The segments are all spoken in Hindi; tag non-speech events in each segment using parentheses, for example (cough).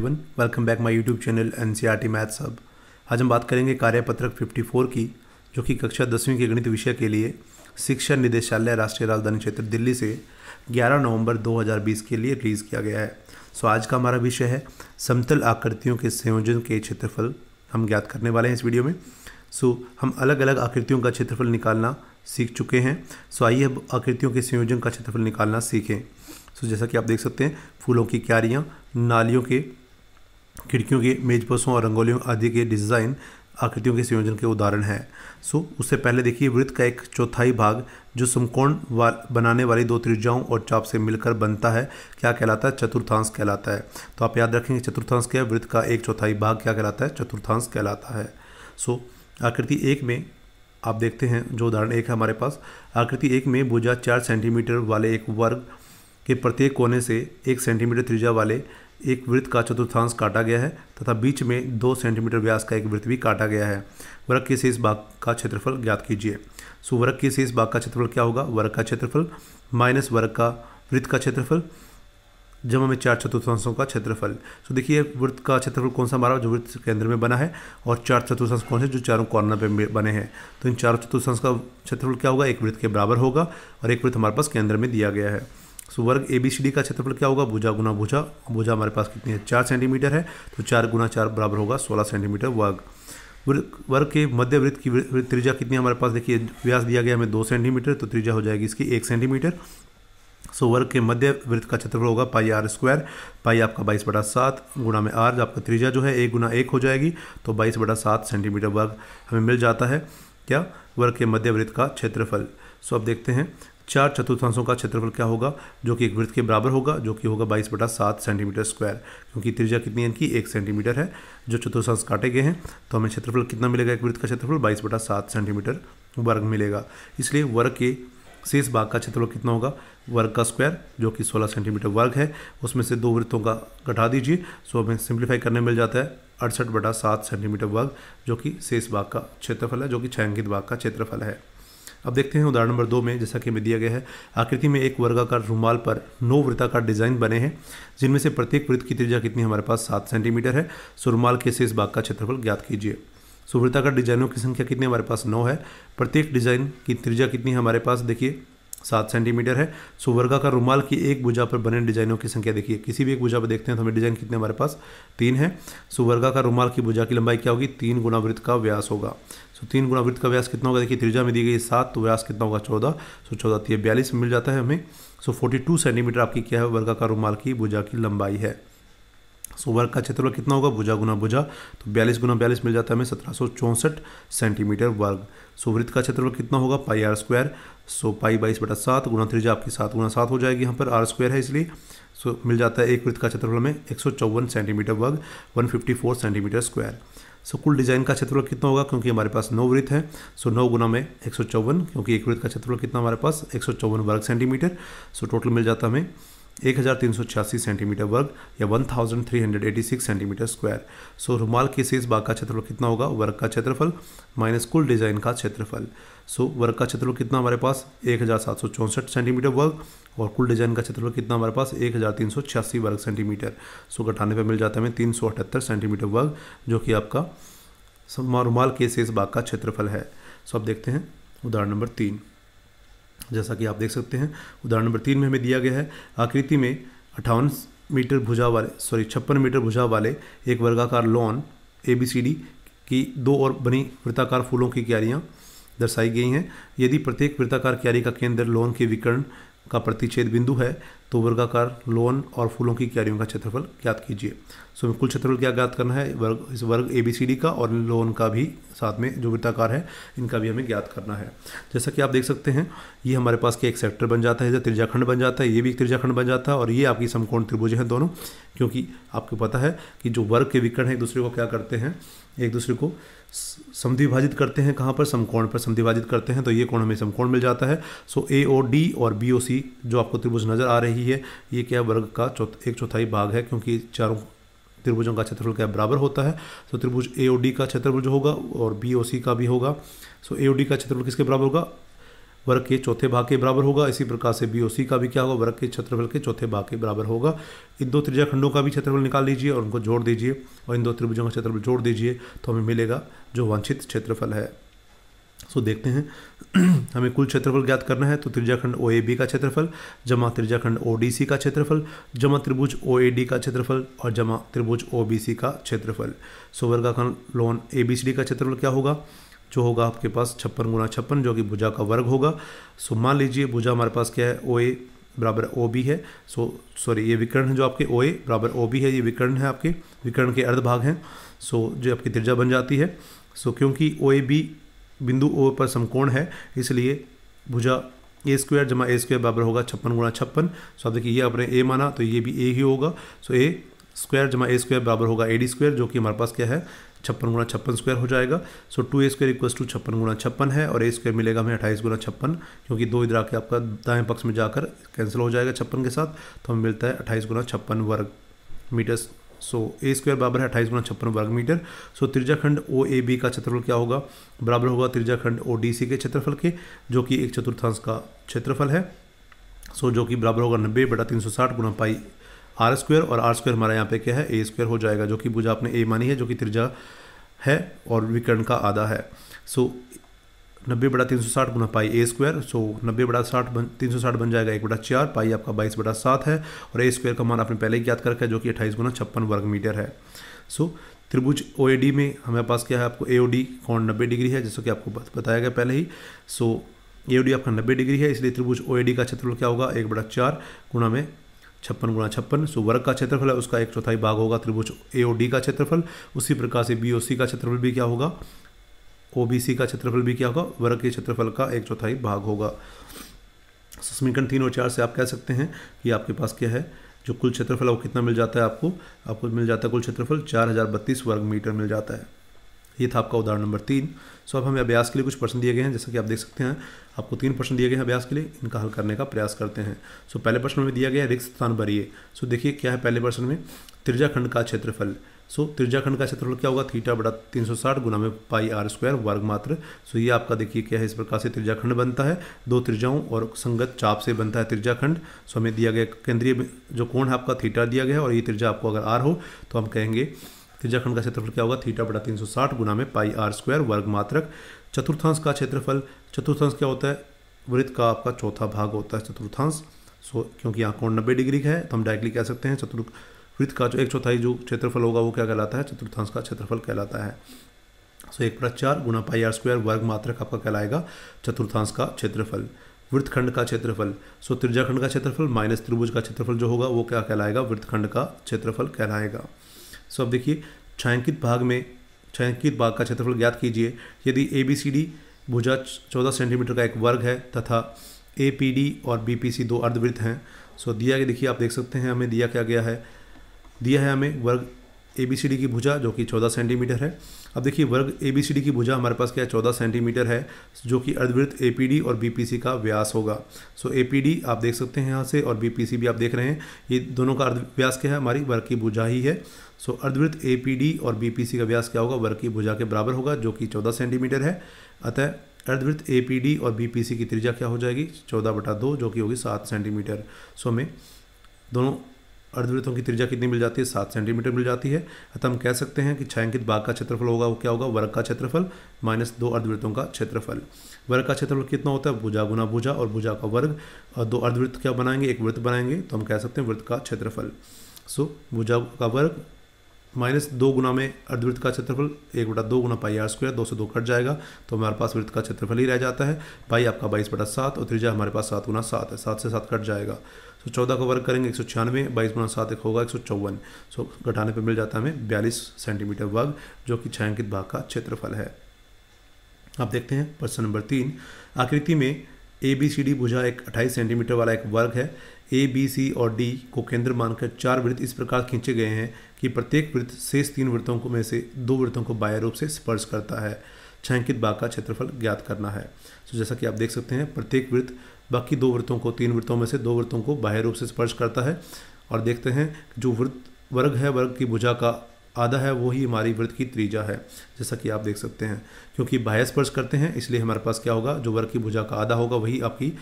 everyone welcome back my YouTube channel N C R T maths सब आज हम बात करेंगे कार्यपत्रक 54 की जो कि कक्षा दसवीं के गणित विषय के लिए शिक्षा निदेशालय राष्ट्रीय राजधानी क्षेत्र दिल्ली से 11 नवंबर 2020 के लिए रिलीज़ किया गया है सो आज का हमारा विषय है समतल आकृतियों के संयोजन के क्षेत्रफल हम ज्ञात करने वाले हैं इस वीडियो में सो हम अलग अलग आकृतियों का क्षेत्रफल निकालना सीख चुके हैं सो आइए अब आकृतियों के संयोजन का क्षेत्रफल निकालना सीखें सो जैसा कि आप देख सकते हैं फूलों की क्यारियाँ नालियों के खिड़कियों के मेजपोशों और रंगोलियों आदि के डिज़ाइन आकृतियों के संयोजन के उदाहरण हैं सो उससे पहले देखिए वृत्त का एक चौथाई भाग जो समकोण वाल बनाने वाली दो त्रिज्याओं और चाप से मिलकर बनता है क्या कहलाता है चतुर्थांश कहलाता है तो आप याद रखेंगे चतुर्थांश क्या है वृत्त का एक चौथाई भाग क्या कहलाता है चतुर्थांश कहलाता है सो आकृति एक में आप देखते हैं जो उदाहरण एक है हमारे पास आकृति एक में भुजा चार सेंटीमीटर वाले एक वर्ग के प्रत्येक कोने से एक सेंटीमीटर त्रिज्या वाले एक वृत्त का चतुर्थांश काटा गया है तथा बीच में दो सेंटीमीटर व्यास का एक वृत्त भी काटा गया है वर्ग के शेष भाग का क्षेत्रफल ज्ञात कीजिए सो वर्ग के शेष भाग का क्षेत्रफल क्या होगा वर्ग का क्षेत्रफल माइनस वर्ग का वृत्त का क्षेत्रफल जब हमें चार चतुर्थांशों का क्षेत्रफल सो देखिए वृत्त का क्षेत्रफल कौन सा हमारा जो वृत्त केंद्र में बना है और चार चतुर्थांश कौन से जो चारों कॉर्नर पे बने हैं तो इन चारों चतुर्थांश का क्षेत्रफल क्या होगा एक वृत्त के बराबर होगा और एक वृत्त हमारे पास केंद्र में दिया गया है सो वर्ग ए बी सी डी का क्षेत्रफल क्या होगा भुजा गुना भुजा भुजा हमारे पास कितनी है चार सेंटीमीटर है तो चार गुना चार बराबर होगा सोलह सेंटीमीटर वर्ग वर्ग के मध्य वृत्त की त्रिज्या कितनी हमारे पास देखिए व्यास दिया गया हमें दो सेंटीमीटर तो त्रिज्या हो जाएगी इसकी एक सेंटीमीटर सो वर्ग के मध्य वृत्त का क्षेत्रफल होगा पाई आर स्क्वायर पाई आपका बाईस बटा सात गुणा में आर आपका त्रिज्या जो है एक गुना एक हो जाएगी तो बाईस बटा सात सेंटीमीटर वर्ग हमें मिल जाता है क्या वर्ग के मध्य वृत्त का क्षेत्रफल सो अब देखते हैं चार चतुर्थांशों का क्षेत्रफल क्या होगा जो कि एक वृत्त के बराबर होगा जो कि होगा बाईस बटा सात सेंटीमीटर स्क्वायर क्योंकि त्रिज्या कितनी इनकी एक सेंटीमीटर है जो चतुर्थांश काटे गए हैं तो हमें क्षेत्रफल कितना मिलेगा एक वृत्त का क्षेत्रफल बाईस बटा सात सेंटीमीटर वर्ग मिलेगा इसलिए वर्ग के शेष भाग का क्षेत्रफल कितना होगा वर्ग का स्क्वायर जो कि सोलह सेंटीमीटर वर्ग है उसमें से दो वृत्तों का घटा दीजिए सो हमें सिंप्लीफाई करने मिल जाता है अड़सठ बटा सात सेंटीमीटर वर्ग जो कि शेष भाग का क्षेत्रफल है जो कि छायांकित भाग का क्षेत्रफल है अब देखते हैं उदाहरण नंबर दो में जैसा कि हमें दिया गया है आकृति में एक वर्गाकार रूमाल पर नौ वृत्ताकार डिजाइन बने हैं जिनमें से प्रत्येक वृत्त की त्रिज्या कितनी हमारे पास सात सेंटीमीटर है सो रूमाल के शेष भाग का क्षेत्रफल ज्ञात कीजिए सो वृत्ताकार डिजाइनों की संख्या कितनी हमारे पास नौ है प्रत्येक डिजाइन की त्रिज्या कितनी हमारे पास देखिए सात सेंटीमीटर है सो वर्गा का रूमाल की एक भुजा पर बने डिजाइनों की संख्या देखिए किसी भी एक भुजा पर देखते हैं तो हमें डिजाइन कितने हमारे पास तीन है सो वर्गा का रूमाल की भुजा की लंबाई क्या होगी तीन गुना वृत्त का व्यास होगा तो तीन गुणा वृत्त का व्यास कितना होगा देखिए त्रिज्या में दी गई सात तो व्यास कितना होगा चौदह सो चौदह तीन तो बयालीस मिल जाता है हमें सो फोर्टी टू सेंटीमीटर आपकी क्या है वर्गाकार रुमाल की भुजा की लंबाई है सो वर्ग का क्षेत्रफल कितना होगा भुजा गुना भुजा तो बयालीस गुना बयालीस मिल जाता है हमें सत्रह सेंटीमीटर वर्ग सो वृत्त का क्षेत्रफल कितना होगा पाई आर स्क्वायर सो पाई बाईस बटा सात गुना त्रिजा आपकी सात गुना सात हो जाएगी यहाँ पर आर स्क्वायर है इसलिए सो मिल जाता है एक वृत्त का क्षेत्रफल में एक सेंटीमीटर वर्ग फोर सेंटीमीटर स्क्वायर सो कुल डिजाइन का क्षेत्रफल कितना होगा क्योंकि हमारे पास नौ वृत्त है सो नौ गुना में एक क्योंकि एक वृत्त का क्षेत्रफल कितना हमारे पास एक वर्ग सेंटीमीटर सो टोटल मिल जाता हमें एक हज़ार तीन सौ छियासी सेंटीमीटर वर्ग या one thousand three hundred eighty six centimetre square so रुमाल के शेष भाग का क्षेत्रफल कितना होगा वर्ग का क्षेत्रफल माइनस कुल डिजाइन का क्षेत्रफल सो वर्ग का क्षेत्रफल कितना हमारे पास एक हज़ार सात सौ चौंसठ सेंटीमीटर वर्ग और कुल डिजाइन का क्षेत्रफल कितना हमारे पास एक हज़ार तीन सौ छियासी वर्ग सेंटीमीटर सो घटाने पर मिल जाता है हमें तीन सौ अठहत्तर सेंटीमीटर वर्ग जो कि आपका रुमाल के शेष बाग का क्षेत्रफल है सो आप देखते हैं उदाहरण नंबर तीन जैसा कि आप देख सकते हैं उदाहरण नंबर तीन में हमें दिया गया है आकृति में अठावन मीटर भुजा वाले सॉरी छप्पन मीटर भुजा वाले एक वर्गाकार lawn A B C D की दो और बनी वृत्ताकार फूलों की क्यारियाँ दर्शाई गई हैं यदि प्रत्येक वृत्ताकार क्यारी का केंद्र लोन के विकर्ण का प्रतिच्छेद बिंदु है तो वर्गाकार लोन और फूलों की क्यारियों का क्षेत्रफल ज्ञात कीजिए सो कुल क्षेत्रफल क्या ज्ञात करना है वर्ग इस वर्ग ए बी सी डी का और लोन का भी साथ में जो वृत्ताकार है इनका भी हमें ज्ञात करना है जैसा कि आप देख सकते हैं ये हमारे पास के एक सेक्टर बन जाता है इधर त्रिजाखंड बन जाता है ये भी एक त्रिजाखंड बन जाता है और ये आपकी समकोण त्रिभुज हैं दोनों क्योंकि आपको पता है कि जो वर्ग के विकर्ण हैं एक दूसरे को क्या करते हैं एक दूसरे को समधिभाजित करते हैं कहाँ पर समकोण पर समधिभाजित करते हैं तो ये कोण हमें समकोण मिल जाता है सो ए ओ डी और बी ओ सी जो आपको त्रिभुज नज़र आ रही है ये क्या वर्ग का चौथ एक चौथाई भाग है क्योंकि चारों त्रिभुजों का क्षेत्रफल क्या बराबर होता है तो त्रिभुज ए ओ डी का क्षेत्रफल जो होगा और बी ओ सी का भी होगा सो ए ओ डी का क्षेत्रफल किसके बराबर होगा वर्ग के चौथे भाग के बराबर होगा इसी प्रकार से बी ओ सी का भी क्या होगा वर्ग के क्षेत्रफल के चौथे भाग के बराबर होगा इन दो त्रिज्या खंडों का भी क्षेत्रफल निकाल लीजिए और उनको जोड़ दीजिए और इन दो त्रिभुजों का क्षेत्रफल जोड़ दीजिए तो हमें मिलेगा जो वांछित क्षेत्रफल है सो देखते हैं (clears throat) हमें कुल क्षेत्रफल ज्ञात करना है तो त्रिज्याखंड ओ का क्षेत्रफल जमा त्रिज्याखंड ओ का क्षेत्रफल जमा त्रिभुज ओ का क्षेत्रफल और जमा त्रिभुज ओ का क्षेत्रफल सो वर्गाखंड लोन ए का क्षेत्रफल क्या होगा जो होगा आपके पास छप्पन गुना छप्पन जो कि भुजा का वर्ग होगा सो मान लीजिए भुजा हमारे पास क्या है ओ बराबर ओ बी है सो सॉरी ये विकर्ण है जो आपके ओ ए बराबर ओ बी है ये विकर्ण है आपके विकर्ण के अर्धभाग हैं सो जो आपकी त्रिज्या बन जाती है सो क्योंकि ओ ए बी बिंदु ओ पर समकोण है इसलिए भुजा ए स्क्वायर जमा ए स्क्वायर बराबर होगा छप्पन गुणा छप्पन सो आप देखिए ये आपने ए माना तो ये भी ए ही होगा सो ए स्क्वायर जमा ए स्क्वायर बराबर होगा ए डी स्क्वायर जो कि हमारे पास क्या है छप्पन गुणा छप्पन स्क्वायर हो जाएगा so two A square equals to छप्पन गुणा छप्पन है और ए स्क्वायर मिलेगा हमें अट्ठाईस गुणा छप्पन क्योंकि दो इधर आके आपका दाएं पक्ष में जाकर कैंसिल हो जाएगा छप्पन के साथ तो हमें मिलता है अट्ठाईस गुणा छप्पन वर्ग मीटर्स सो ए स्क्वायर बराबर है अट्ठाईस गुना छप्पन वर्ग metre so त्रिजा O A B का क्षेत्रफल क्या होगा बराबर होगा त्रिजा ओ डी सी के क्षेत्रफल के जो कि एक चतुर्थांश का क्षेत्रफल है सो जो कि बराबर होगा नब्बे बटा तीन सौ साठ गुना पाई आर स्क्वायर और आर स्क्वायर हमारा यहाँ पे क्या है ए स्क्वायर हो जाएगा जो कि भुजा आपने ए मानी है जो कि त्रिजा है और विकर्ण का आधा है सो नब्बे बड़ा तीन सौ साठ गुना पाई ए स्क्वायर सो नब्बे बड़ा साठ बन तीन सौ साठ बन जाएगा एक बड़ा चार पाई आपका बाईस बड़ा सात है और ए स्क्वायर का मान आपने पहले ही याद कर रखा है जो कि अट्ठाईस गुना छप्पन वर्ग मीटर है सो त्रिभुज ओ में हमारे पास क्या है आपको ए कोण नब्बे डिग्री है जैसे कि आपको बताया गया पहले ही सो ए आपका नब्बे डिग्री है इसलिए त्रिभुज ओ का क्षेत्रफल क्या होगा एक बड़ा चार गुणा में छप्पन गुणा छप्पन सो वर्ग का क्षेत्रफल है उसका एक चौथाई भाग होगा त्रिभुज ए का क्षेत्रफल उसी प्रकार से बी का क्षेत्रफल भी क्या होगा ओ का क्षेत्रफल भी क्या होगा वर्ग के क्षेत्रफल का एक चौथाई भाग होगा समीकरण तीन और चार से आप कह सकते हैं कि आपके पास क्या है जो कुल क्षेत्रफल वो कितना मिल जाता है आपको आपको मिल जाता है कुल क्षेत्रफल चार हज़ार बत्तीस वर्ग मीटर मिल जाता है ये था आपका उदाहरण नंबर तीन सो अब हमें अभ्यास के लिए कुछ प्रश्न दिए गए हैं जैसा कि आप देख सकते हैं आपको तीन प्रश्न दिए गए हैं अभ्यास के लिए इनका हल करने का प्रयास करते हैं सो पहले प्रश्न में दिया गया है रिक्त स्थान भरिए सो देखिए क्या है पहले प्रश्न में त्रिजाखंड का क्षेत्रफल सो त्रिज्या का क्षेत्रफल क्या होगा थीटा बड़ा 360 गुना में पाई आर स्क्वायर वर्ग मात्र सो ये आपका देखिए क्या है इस प्रकार से त्रिज्याखंड बनता है दो त्रिज्याओं और संगत चाप से बनता है त्रिज्याखंड सो हमें दिया गया केंद्रीय जो कोण है आपका थीटा दिया गया है और ये त्रिज्या आपको अगर आर हो तो हम कहेंगे त्रिज्याखंड का क्षेत्रफल क्या होगा थीटा बड़ा साठ गुना में पाई आर स्क्वायर वर्ग मात्रक चतुर्थांश का क्षेत्रफल चतुर्थांश क्या होता है वृत्त का आपका चौथा भाग होता है चतुर्थांश सो क्योंकि यहाँ कोण नब्बे डिग्री का है तो हम डायरेक्टली कह सकते हैं चतुर्थ वृत्त का जो एक चौथाई जो क्षेत्रफल होगा वो क्या कहलाता है चतुर्थांश का क्षेत्रफल कहलाता है सो एक प्लस चार गुणा पाई आर स्क्वायर वर्ग का आपका कहलाएगा चतुर्थांश का क्षेत्रफल वृत्तखंड का क्षेत्रफल सो त्रिजाखंड का क्षेत्रफल माइनस त्रिभुज का क्षेत्रफल जो होगा वो क्या कहलाएगा वृत्तखंड का क्षेत्रफल कहलाएगा सो अब देखिए छायांकित भाग में छायांकित भाग का क्षेत्रफल ज्ञात कीजिए यदि ए बी सी डी भुजा चौदह सेंटीमीटर का एक वर्ग है तथा ए पी डी और बी पी सी दो अर्धवृत्त हैं सो दिया के देखिए आप देख सकते हैं हमें दिया क्या गया है दिया है हमें वर्ग ए बी सी डी की भुजा जो कि चौदह सेंटीमीटर है अब देखिए वर्ग ए बी सी डी की भुजा हमारे पास क्या है चौदह सेंटीमीटर है जो कि अर्धवृत्त ए पी डी और बी पी सी का व्यास होगा सो ए पी डी आप देख सकते हैं यहाँ से और बी पी सी भी आप देख रहे हैं ये दोनों का अर्ध व्यास क्या है हमारी वर्ग की भुजा ही है सो अर्धवृत्त ए पी डी और बी पी सी का व्यास क्या होगा वर्ग की भुजा के बराबर होगा जो कि चौदह सेंटीमीटर है अतः अर्धवृत्त ए पी डी और बी पी सी की त्रिज्या क्या हो जाएगी चौदह बटा दो जो कि होगी सात सेंटीमीटर सो हमें दोनों अर्धवृत्तों की त्रिज्या कितनी मिल जाती है सात सेंटीमीटर मिल जाती है अतः हम कह सकते हैं कि छायांकित बाघ का क्षेत्रफल होगा वो क्या होगा वर्ग का क्षेत्रफल माइनस दो अर्धवृत्तों का क्षेत्रफल वर्ग का क्षेत्रफल कितना होता है भुजा गुना भुजा और भुजा का वर्ग और दो अर्धवृत्त क्या बनाएंगे एक वृत्त बनाएंगे तो हम कह सकते हैं वृत्त का क्षेत्रफल सो भुजा का वर्ग माइनस दो गुना में अर्धवृत्त का क्षेत्रफल एक बटा दो गुना पाई आर स्क्वायर दो से दो कट जाएगा तो हमारे पास वृत्त का क्षेत्रफल ही रह जाता है पाई आपका बाईस बटा सात और त्रिज्या हमारे पास सात गुना सात है सात से सात कट जाएगा सो चौदह को वर्ग करेंगे एक सौ छियानवे बाईस गुना सात एक होगा एक सौ चौवन सो घटाने पर मिल जाता है हमें बयालीस सेंटीमीटर वर्ग जो कि छायांकित भाग का क्षेत्रफल है आप देखते हैं प्रश्न नंबर तीन आकृति में ए बी सी डी भुजा एक अट्ठाईस सेंटीमीटर वाला एक वर्ग है ए बी सी और डी को केंद्र मानकर चार वृत्त इस प्रकार खींचे गए हैं कि प्रत्येक वृत्त शेष तीन वृत्तों को में से दो वृत्तों को बाह्य रूप से स्पर्श करता है छायांकित बाग का क्षेत्रफल ज्ञात करना है तो जैसा कि आप देख सकते हैं प्रत्येक वृत्त बाकी दो वृत्तों को तीन वृत्तों में से दो वृत्तों को बाह्य रूप से स्पर्श करता है और देखते हैं जो वृत्त वर्ग है वर्ग की भुजा का आधा है वो ही हमारी वृत्त की त्रिज्या है जैसा कि आप देख सकते हैं क्योंकि बाह्य स्पर्श करते हैं इसलिए हमारे पास क्या होगा जो वर्ग की भुजा का आधा होगा वही आपकी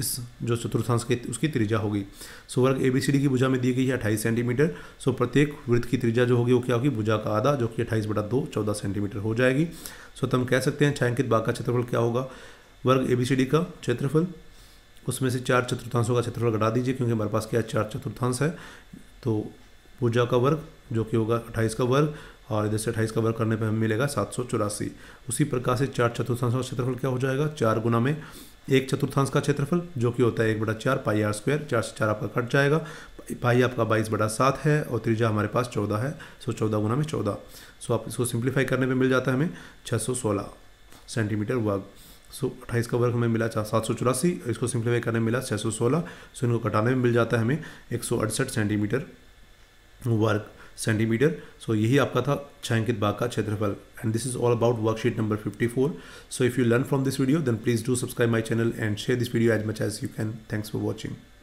इस जो चतुर्थांश की उसकी त्रिज्या होगी सो वर्ग ए बी सी डी की भुजा में दी गई है अट्ठाईस सेंटीमीटर सो प्रत्येक वृत्त की त्रिज्या जो होगी वो क्या होगी भुजा का आधा जो कि अट्ठाईस बटा दो चौदह सेंटीमीटर हो जाएगी सो तो हम कह सकते हैं छायांकित बाग का क्षेत्रफल क्या होगा वर्ग ए बी सी डी का क्षेत्रफल उसमें से चार चतुर्थांशों का क्षेत्रफल घटा दीजिए क्योंकि हमारे पास क्या है चार चतुर्थांश है तो पूजा का वर्ग जो कि होगा अट्ठाईस का वर्ग और इधर से अट्ठाईस का वर्ग करने पर हमें मिलेगा सात सौ चौरासी उसी प्रकार से चार चतुर्थांश का क्षेत्रफल क्या हो जाएगा चार गुना में एक चतुर्थांश का क्षेत्रफल जो कि होता है एक बटा चार पाई आर स्क्वायर चार से चार आपका कट जाएगा पाई आपका बाईस बटा सात है और त्रिजा हमारे पास चौदह है सो चौदह गुना में चौदह सो आप इसको सिंप्लीफाई करने पर मिल जाता है हमें छः सौ सोलह सेंटीमीटर वर्ग सो अट्ठाईस का वर्ग हमें मिला सात सौ चौरासी इसको सिंप्लीफाई करने में मिला छः सौ सोलह सो इनको कटाने में मिल जाता है हमें एक सौ अड़सठ सेंटीमीटर वर्ग सेंटीमीटर सो यही आपका था छायांकित बाग का क्षेत्रफल and this is all about worksheet number 54 so if you learn from this video then please do subscribe my channel and share this video as much as you can thanks for watching